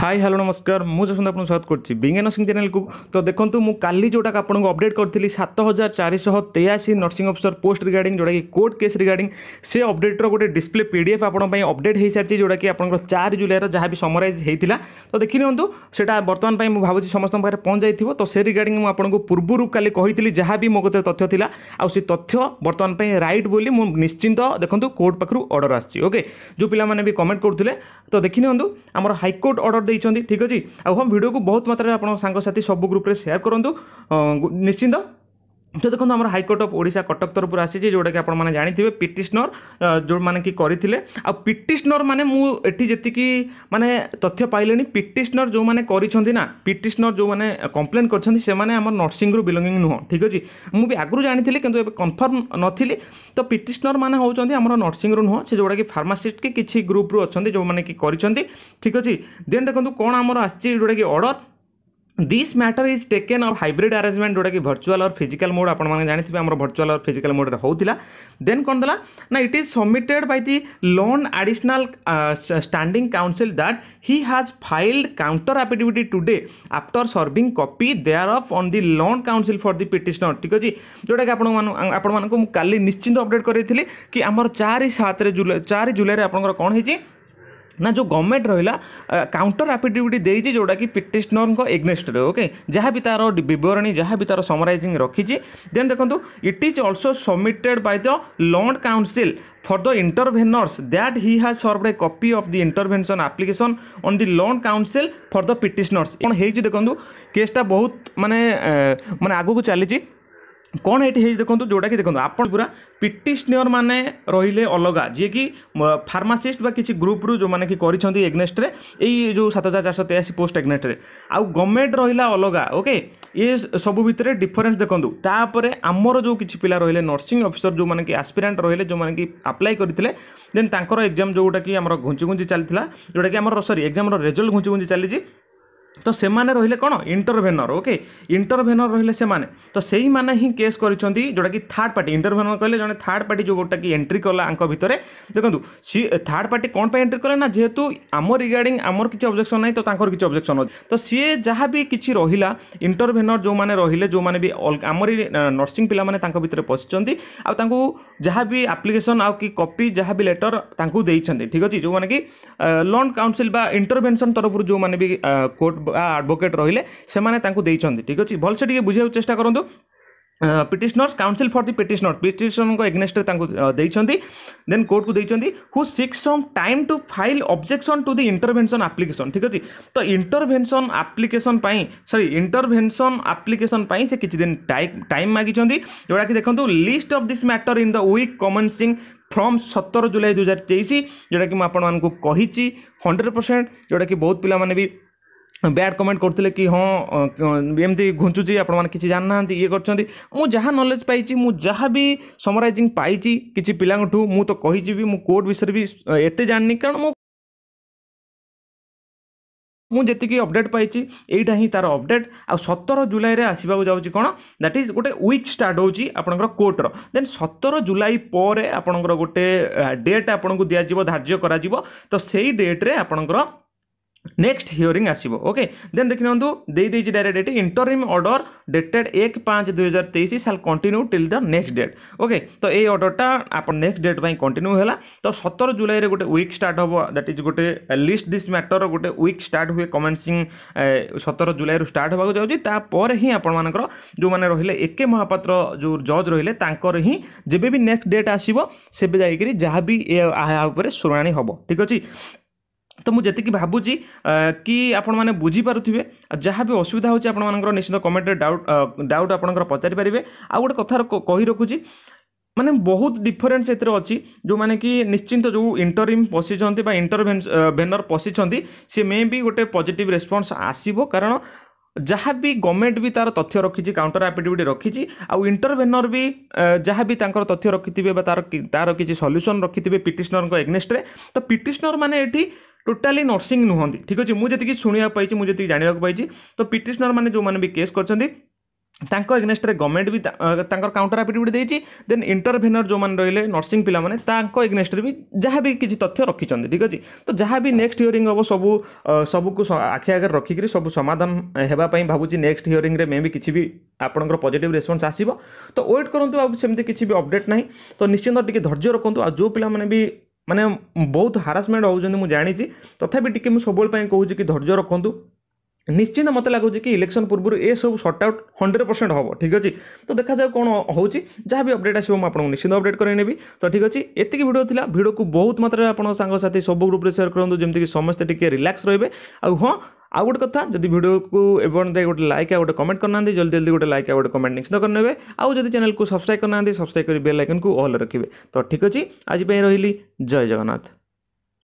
high hello ନମସ୍କାର ମୁଁ ଯଶନ୍ତ ଆପଣଙ୍କୁ ସ୍ୱାଗତ କରୁଛି ବିଜ୍ଞାନ ନର୍ସିଂ ଚ୍ୟାନେଲକୁ ତ ଦେଖନ୍ତୁ ମୁଁ କାଲି ଯେଉଁଟାକୁ ଆପଣଙ୍କୁ ଅପଡ଼େଟ୍ କରିଥିଲି ସାତ ହଜାର ଚାରିଶହ ତେୟାଅଶୀ ନର୍ସିଂ ଅଫିସର ପୋଷ୍ଟ ରିଗାର୍ଡ଼ିଂ ଯେଉଁଟାକି କୋର୍ଟ କେସ୍ ରିଗାର୍ଡ଼ିଂ ସେ ଅପଡ଼େଟ୍ର ଗୋଟେ ଡିସ୍ପ୍ଲେ ପି ଡି ଏଫ୍ ଆପଣଙ୍କ ପାଇଁ ଅପଡ଼େଟ୍ ହୋଇସାରିଛି ଯେଉଁଟାକି ଆପଣଙ୍କର ଚାରି ଜୁଲାଇର ଯାହା ବି ସମରାଇଜ୍ ହୋଇଥିଲା ତ ଦେଖି ନିଅନ୍ତୁ ସେଇଟା ବର୍ତ୍ତମାନ ପାଇଁ ମୁଁ ଭାବୁଛି ସମସ୍ତଙ୍କ ପାଖରେ ପହଞ୍ଚାଇଥିବ ତ ସେ ରିଗାର୍ଡ଼ିଂ ମୁଁ ଆପଣଙ୍କୁ ପୂର୍ବରୁ କାଲି କହିଥିଲି ଯାହା ବି ମୋ କତିରେ ତଥ୍ୟ ଥିଲା ଆଉ ସେ ତଥ୍ୟ ବର୍ତ୍ତମାନ ପାଇଁ ରାଇଟ୍ ବୋଲି ମୁଁ ନିଶ୍ଚିନ୍ତ ଦେଖନ୍ତୁ କୋର୍ଟ ପାଖରୁ ଅର୍ଡ଼ର ଆସିଛି ଓକେ ଯେଉଁ ପିଲାମାନେ ବି କମେଣ୍ଟ କରୁଥିଲେ ତ ଦେଖି ନିଅନ୍ତୁ ଆମର ହାଇକୋର୍ଟ ଅର୍ଡ଼ର ଦେଇଛନ୍ତି ଠିକ୍ ଅଛି ଆଉ ହଁ ଭିଡ଼ିଓକୁ ବହୁତ ମାତ୍ରାରେ ଆପଣ ସାଙ୍ଗସାଥି ସବୁ ଗ୍ରୁପ୍ରେ ସେୟାର କରନ୍ତୁ ନିଶ୍ଚିନ୍ତ তো দেখুন আমার হাইকোর্ট অফ ওড়িশা কটক তরফর আসিছে যেটাকি আপনার জাঁথিবে পিটিশনর যে করে আটিশনর মানে মু এটি যেতিকি মানে তথ্য পাইলে পিটিশনর যে করছেন না পিটিশনর যে কমপ্লেন করছেন সে আমার নর্সিংরু বিলঙ্গিং নুহ ঠিক আছে মু আগুন জাঁথিলি কিন্তু এবার কনফর্ম নথিলি তো পিটিশনর মানে হচ্ছেন আমার নর্সিংরু নুহ সে যেটাকি ফার্মাসিস্ট কি কিছু গ্রুপ্রু অনেক যে করছেন ঠিক আছে দেন দেখুন কোণ আমার আসছে যেটাকি order this matter is taken of hybrid arrangement যেটাকি ভর্চুয়াল অর ফিজিকাল মোড আপনার জাঁথিবে আমার ভর্চুয়াল অর ফিজিকাল মোডে হোলা দেন কম দেলা না it is submitted by the learned additional standing counsel that he has filed counter affidavit today after serving copy thereof on the learned counsel for the petitioner ঠিক আছে যেটাকি আপনার আপনার কালি নিশ্চিন্ত অপডেট করাইলি কি আমার চারি সাতরে জুলাই চারি জুলাইরে আপনার কম হয়েছে ନା ଯେଉଁ ଗଭର୍ଣ୍ଣମେଣ୍ଟ ରହିଲା କାଉଣ୍ଟର ଆଫିଡେଭିଟ୍ ଦେଇଛି ଯେଉଁଟାକି ପିଟିସନରଙ୍କ ଏଗ୍ନେଷ୍ଟରେ ଓକେ ଯାହା ବି ତା'ର ବିବରଣୀ ଯାହା ବି ତା'ର ସମରାଇଜିଂ ରଖିଛି ଦେନ୍ ଦେଖନ୍ତୁ it is also submitted by the learned counsel for the intervenors that he has served a copy of the intervention application on the loan council for the petitioners କ'ଣ ହେଇଛି ଦେଖନ୍ତୁ କେସ୍ଟା ବହୁତ ମାନେ ମାନେ ଆଗକୁ ଚାଲିଛି କ'ଣ ଏଠି ହେଇଛି ଦେଖନ୍ତୁ ଯେଉଁଟାକି ଦେଖନ୍ତୁ ଆପଣ ପୁରା ପିଟିସନିୟର ମାନେ ରହିଲେ ଅଲଗା ଯିଏକି ଫାର୍ମାସିଷ୍ଟ ବା କିଛି ଗ୍ରୁପରୁ ଯେଉଁମାନେ କି କରିଛନ୍ତି ଏଗ୍ନେଷ୍ଟରେ ଏଇ ଯେଉଁ ସାତ ହଜାର ଚାରିଶହ ତେୟାଅଶୀ ପୋଷ୍ଟ ଏଗ୍ନେଷ୍ଟରେ ଆଉ ଗଭର୍ଣ୍ଣମେଣ୍ଟ ରହିଲା ଅଲଗା ଓକେ ଇଏ ସବୁ ଭିତରେ ଡିଫରେନ୍ସ ଦେଖନ୍ତୁ ତାପରେ ଆମର ଯେଉଁ କିଛି ପିଲା ରହିଲେ ନର୍ସିଂ ଅଫିସର ଯେଉଁମାନେ କି ଆସ୍ପିରାଣ୍ଟ ରହିଲେ ଯେଉଁମାନେ କି ଆପ୍ଲାଏ କରିଥିଲେ ଦେନ୍ ତାଙ୍କର ଏକ୍ଜାମ୍ ଯେଉଁଟାକି ଆମର ଘୁଞ୍ଚି ଘୁଞ୍ଚି ଚାଲିଥିଲା ଯେଉଁଟାକି ଆମର ସରି ଏକ୍ଜାମ୍ର ରେଜଲ୍ଟ ଘୁଞ୍ଚି ଘୁଞ୍ଚି ଚାଲିଛି তো সেমানে রহলে কোণ ইন্টরভেনর ওকে ইন্টরভেনর রহলে সেমানে তো সেই মানে হি কেস করছেন যেটা কি থার্ড পার্টি ইন্টরভেনর কহিলে জন থার্ড পার্টি যেটা কি এন্ট্রি কলা আঙ্ক ভিতরে দেখুন সি থার্ড পার্টি কোণ পাই এন্ট্রি কলে না যেহেতু আমার রিগার্ডিং আমার কিছু অবজেকশন নাই তো তাঁর কিছু অবজেকশন অ তো সি যা বি কিছু রহিলা ইন্টরভেনর যে রহলে যে আমার নর্সিং পিলা মানে তাঁর ভিতরে পশিছেন আপনি যা বি আপ্লিকেসন আপনি কপি যা বি লেটর তাঁর দিয়েছেন ঠিক আছে যে কি লন্ড কাউন্সিল বা ইন্টরভেনশন তরফর যে কোর্ট आडभोकेट रही है ठीक से भलसे बुझे चेस्ट करूँ petitioners counsel for the petitioners petition against देखते देन कोर्ट को देखते हु seeks some time to file objection to the intervention application ठीक अच्छे तो इंटरभेनसन आप्लिकेसन सरी इंटरभेनसन आप्लिकेसन से किसी दिन टाइम टाइम मागिंट जोड़ा कि देखो list of this matter in the week commencing from सतर जुलाई दुई हजार तेईस जोटा कि मुझे कही हंड्रेड परसेंट जोटा कि बहुत पिला भी ବ୍ୟାଡ଼୍ କମେଣ୍ଟ କରୁଥିଲେ କି ହଁ ଏମିତି ଘୁଞ୍ଚୁଛି ଆପଣମାନେ କିଛି ଜାଣିନାହାନ୍ତି ଇଏ କରୁଛନ୍ତି ମୁଁ ଯାହା ନଲେଜ୍ ପାଇଛି ମୁଁ ଯାହା ବି ସମରାଇଜିଂ ପାଇଛି କିଛି ପିଲାଙ୍କଠୁ ମୁଁ ତ କହିଛି ବି ମୁଁ କୋର୍ଟ ବିଷୟରେ ବି ଏତେ ଜାଣିନି କାରଣ ମୁଁ ମୁଁ ଯେତିକି ଅପଡ଼େଟ୍ ପାଇଛି ଏଇଟା ହିଁ ତା'ର ଅପଡ଼େଟ୍ ଆଉ ସତର ଜୁଲାଇରେ ଆସିବାକୁ ଯାଉଛି କ'ଣ ଦ୍ୟାଟ୍ ଇଜ୍ ଗୋଟେ ୱିକ୍ ଷ୍ଟାର୍ଟ ହେଉଛି ଆପଣଙ୍କର କୋର୍ଟର ଦେନ୍ ସତର ଜୁଲାଇ ପରେ ଆପଣଙ୍କର ଗୋଟେ ଡେଟ୍ ଆପଣଙ୍କୁ ଦିଆଯିବ ଧାର୍ଯ୍ୟ କରାଯିବ ତ ସେଇ ଡେଟ୍ରେ ଆପଣଙ୍କର नेक्स्ट हियरी आसो ओके देन देखी डायरेक्ट ये इंटरम अर्डर डेटेड एक पाँच दुई हजार तेईस साल continue till the next date okay तो ये अर्डरटा आप नेक्स्ट डेट पर कंटिन्यू है तो सतर जुलाई गोटे वीक स्टार्ट हम दैट इज गोटे लिस्ट दिस मैटर गोटे वीक स्टार्ट हुए कमेन्सींग सतर जुलाई स्टार्ट होगा जाऊपर ही आपर जो मैंने रही एके महापात्र जो जज रही हिं जब नेक्स्ट डेट आसो से जहाँ भी ये शुणी हम ठीक अच्छे ତ ମୁଁ ଯେତିକି ଭାବୁଛି କି ଆପଣମାନେ ବୁଝିପାରୁଥିବେ ଯାହା ବି ଅସୁବିଧା ହେଉଛି ଆପଣମାନଙ୍କର ନିଶ୍ଚିନ୍ତ କମେଣ୍ଟରେ ଡାଉଟ୍ ଡାଉଟ୍ ଆପଣଙ୍କର ପଚାରିପାରିବେ ଆଉ ଗୋଟେ କଥା କହି ରଖୁଛି ମାନେ ବହୁତ ଡିଫରେନ୍ସ ଏଥିରେ ଅଛି ଯେଉଁମାନେ କି ନିଶ୍ଚିନ୍ତ ଯେଉଁ ଇଣ୍ଟରିମ୍ ପଶିଛନ୍ତି ବା ଇଣ୍ଟରଭେନର୍ ପଶିଛନ୍ତି ସେ ମେ ବି ଗୋଟେ ପଜିଟିଭ୍ ରେସ୍ପନ୍ସ ଆସିବ କାରଣ ଯାହା ବି ଗଭର୍ଣ୍ଣମେଣ୍ଟ ବି ତା'ର ତଥ୍ୟ ରଖିଛି କାଉଣ୍ଟର ଆଫିଡେଭିଟ୍ ରଖିଛି ଆଉ ଇଣ୍ଟରଭେନର୍ ବି ଯାହା ବି ତାଙ୍କର ତଥ୍ୟ ରଖିଥିବେ ବା ତା'ର ତା'ର କିଛି ସଲ୍ୟୁସନ୍ ରଖିଥିବେ ପିଟିସନର୍ଙ୍କ ଏଗ୍ନେଷ୍ଟରେ ତ ପିଟିସନର୍ ମାନେ ଏଠି टोटाली नर्सींग नुहत ठीक अच्छे मुझे जी शुणा पाई मुझे जानवाक पाई तो पिटनर मैंने जो मैंने भी केस कर एगेस्ट गवर्नमेंट भी काउंटर आफिडेट देती देन इंटरभेनर जो मैंने रही है नर्सी पिलानेगेस्ट भी जहाँ भी किसी तथ्य रखिंट ठीक अच्छे तो जहाँ भी नेक्स्ट हिअरी हम सब सब सबको आखि आगे रखिक सब समाधान होगापी भावी नेक्स्ट हिअरी में मे भी किसी भी आपंकर पजिट रेस्पन्स आसो तो वेट करूँ आम किसी अपडेट ना तो निश्चिंत टी धर्य रखुदू आ जो पाने भी ମାନେ ବହୁତ ହାରାସମେଣ୍ଟ ହେଉଛନ୍ତି ମୁଁ ଜାଣିଛି ତଥାପି ଟିକେ ମୁଁ ସବୁବେଳେ ପାଇଁ କହୁଛି କି ଧୈର୍ଯ୍ୟ ରଖନ୍ତୁ ନିଶ୍ଚିନ୍ତ ମୋତେ ଲାଗୁଛି କି ଇଲେକ୍ସନ୍ ପୂର୍ବରୁ ଏସବୁ ସର୍ଟ ଆଉଟ୍ ହଣ୍ଡ୍ରେଡ଼ ପରସେଣ୍ଟ ହେବ ଠିକ୍ ଅଛି ତ ଦେଖାଯାଉ କ'ଣ ହେଉଛି ଯାହା ବି ଅପଡ଼େଟ୍ ଆସିବ ମୁଁ ଆପଣଙ୍କୁ ନିଶ୍ଚିନ୍ତ ଅପଡ଼େଟ୍ କରାଇ ନେବି ତ ଠିକ୍ ଅଛି ଏତିକି ଭିଡ଼ିଓ ଥିଲା ଭିଡ଼ିଓକୁ ବହୁତ ମାତ୍ରାରେ ଆପଣ ସାଙ୍ଗସାଥି ସବୁ ଗ୍ରୁପ୍ରେ ସେୟାର କରନ୍ତୁ ଯେମିତିକି ସମସ୍ତେ ଟିକେ ରିଲାକ୍ସ ରହିବେ ଆଉ ହଁ आउ गोटे कथ जब भिड को एपर्टे गोटे लाइक आ गए कमेंट करना जल्दी जल्दी गोटे लाइक आ गए कमेंट निश्चित करेंगे आज जब चैनल को सब्सक्राइब करना सब्सक्राइब कर बेल आइकन को अल्ल रखे तो ठीक अच्छे आज रही जय जगन्नाथ